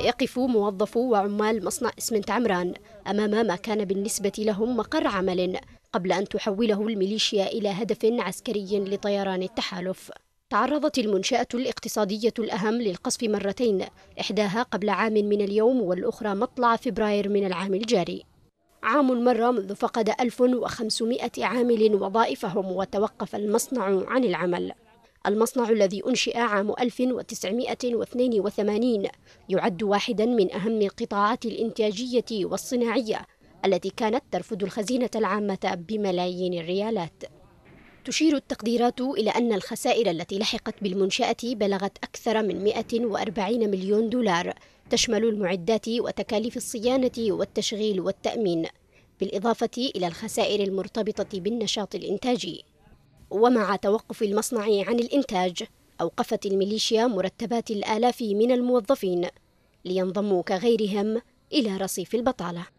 يقف موظفو وعمال مصنع اسمنت عمران أمام ما كان بالنسبة لهم مقر عمل قبل أن تحوله الميليشيا إلى هدف عسكري لطيران التحالف تعرضت المنشأة الاقتصادية الأهم للقصف مرتين إحداها قبل عام من اليوم والأخرى مطلع فبراير من العام الجاري عام مر منذ فقد 1500 عامل وظائفهم وتوقف المصنع عن العمل المصنع الذي أنشئ عام 1982 يعد واحدا من أهم القطاعات الإنتاجية والصناعية التي كانت ترفد الخزينة العامة بملايين الريالات تشير التقديرات إلى أن الخسائر التي لحقت بالمنشأة بلغت أكثر من 140 مليون دولار تشمل المعدات وتكاليف الصيانة والتشغيل والتأمين بالإضافة إلى الخسائر المرتبطة بالنشاط الإنتاجي ومع توقف المصنع عن الإنتاج أوقفت الميليشيا مرتبات الآلاف من الموظفين لينضموا كغيرهم إلى رصيف البطالة